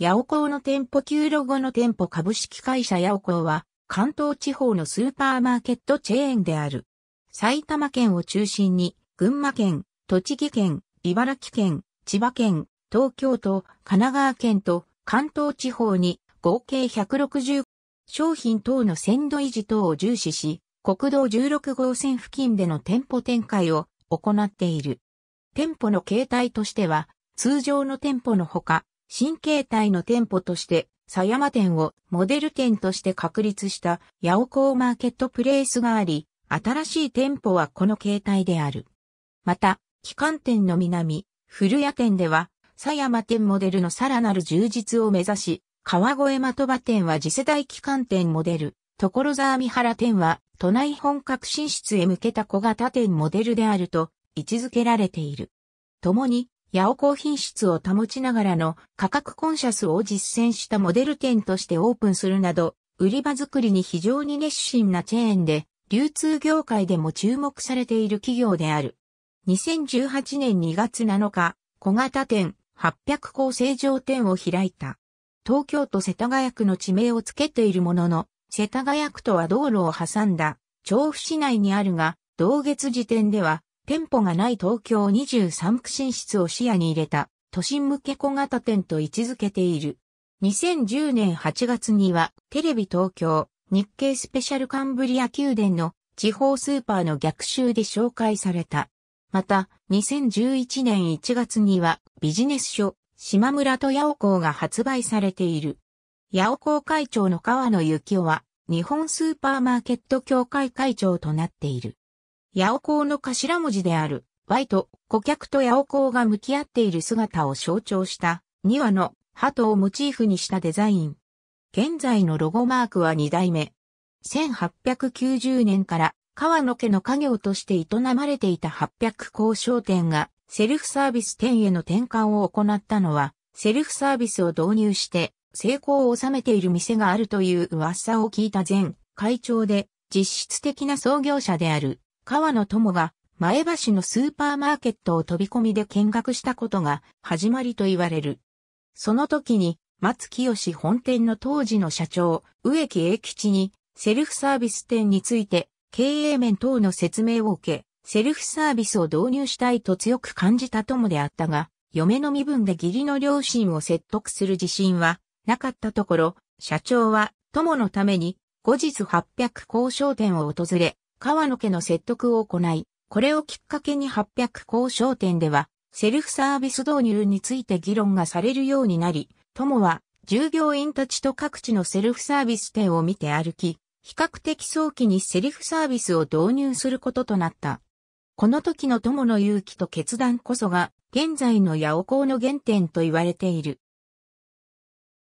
ヤオコーの店舗級ロゴの店舗株式会社ヤオコーは、関東地方のスーパーマーケットチェーンである。埼玉県を中心に、群馬県、栃木県、茨城県、千葉県、東京都、神奈川県と関東地方に合計160商品等の鮮度維持等を重視し、国道16号線付近での店舗展開を行っている。店舗の形態としては、通常の店舗のほか、新形態の店舗として、狭山店をモデル店として確立した八尾港マーケットプレイスがあり、新しい店舗はこの形態である。また、機関店の南、古屋店では、狭山店モデルのさらなる充実を目指し、川越的場店は次世代機関店モデル、所沢三原店は都内本格進出へ向けた小型店モデルであると位置づけられている。共にヤオ高品質を保ちながらの価格コンシャスを実践したモデル店としてオープンするなど、売り場作りに非常に熱心なチェーンで、流通業界でも注目されている企業である。2018年2月7日、小型店800校成城店を開いた。東京都世田谷区の地名を付けているものの、世田谷区とは道路を挟んだ、調布市内にあるが、同月時点では店舗がない東京23区進出を視野に入れた都心向け小型店と位置づけている。2010年8月にはテレビ東京日経スペシャルカンブリア宮殿の地方スーパーの逆襲で紹介された。また、2011年1月にはビジネス書、島村と八尾港が発売されている。八尾港会長の川野幸男は、日本スーパーマーケット協会会長となっている。ヤオコーの頭文字である、Y と顧客とヤオコーが向き合っている姿を象徴した2羽の鳩をモチーフにしたデザイン。現在のロゴマークは2代目。1890年から川野家の家業として営まれていた800商店がセルフサービス店への転換を行ったのは、セルフサービスを導入して成功を収めている店があるという噂を聞いた前会長で実質的な創業者である川野友が前橋のスーパーマーケットを飛び込みで見学したことが始まりと言われる。その時に松清本店の当時の社長、植木英吉にセルフサービス店について経営面等の説明を受け、セルフサービスを導入したいと強く感じた友であったが、嫁の身分で義理の両親を説得する自信はなかったところ、社長は友のために後日800交渉店を訪れ、川野家の説得を行い、これをきっかけに800交渉店では、セルフサービス導入について議論がされるようになり、友は従業員たちと各地のセルフサービス店を見て歩き、比較的早期にセルフサービスを導入することとなった。この時の友の勇気と決断こそが、現在の八尾校の原点と言われている。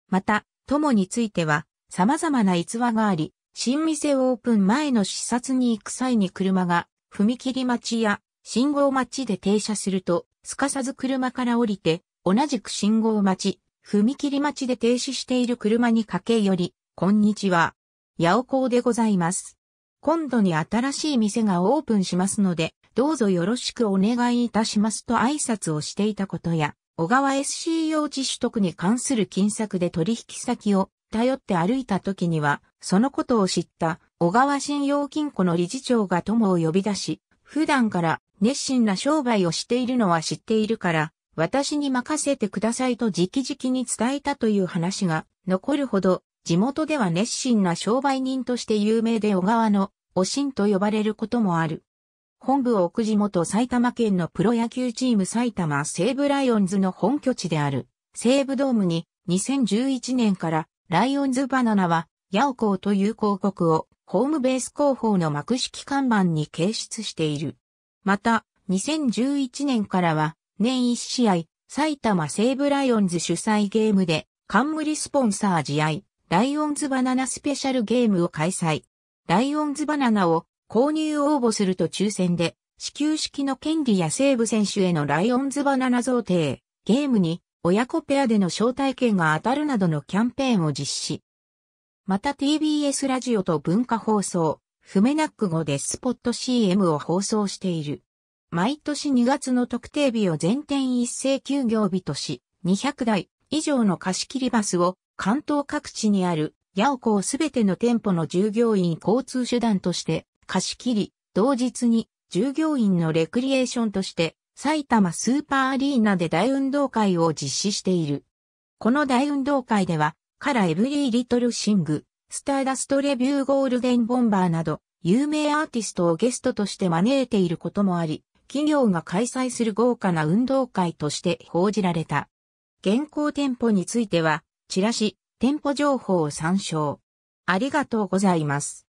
また、友については、様々な逸話があり、新店オープン前の視察に行く際に車が踏切待ちや信号待ちで停車すると、すかさず車から降りて、同じく信号待ち、踏切待ちで停止している車に駆け寄り、こんにちは。八尾港でございます。今度に新しい店がオープンしますので、どうぞよろしくお願いいたしますと挨拶をしていたことや、小川 s c 用地取得に関する金策で取引先を頼って歩いた時には、そのことを知った小川信用金庫の理事長が友を呼び出し、普段から熱心な商売をしているのは知っているから、私に任せてくださいと直々に伝えたという話が残るほど、地元では熱心な商売人として有名で小川のおしんと呼ばれることもある。本部を置く地元埼玉県のプロ野球チーム埼玉西武ライオンズの本拠地である西武ドームに2011年からライオンズバナナは、ヤオコーという広告をホームベース広報の幕式看板に掲出している。また、2011年からは、年1試合、埼玉西武ライオンズ主催ゲームで、冠スポンサー試合、ライオンズバナナスペシャルゲームを開催。ライオンズバナナを購入応募すると抽選で、始球式の権利や西武選手へのライオンズバナナ贈呈、ゲームに親子ペアでの招待券が当たるなどのキャンペーンを実施。また TBS ラジオと文化放送、フメナック語でスポット CM を放送している。毎年2月の特定日を全店一斉休業日とし、200台以上の貸し切りバスを関東各地にあるヤオコをすべての店舗の従業員交通手段として貸し切り、同日に従業員のレクリエーションとして埼玉スーパーアリーナで大運動会を実施している。この大運動会では、カラエブリーリトルシング、スターダストレビューゴールデンボンバーなど、有名アーティストをゲストとして招いていることもあり、企業が開催する豪華な運動会として報じられた。現行店舗については、チラシ、店舗情報を参照。ありがとうございます。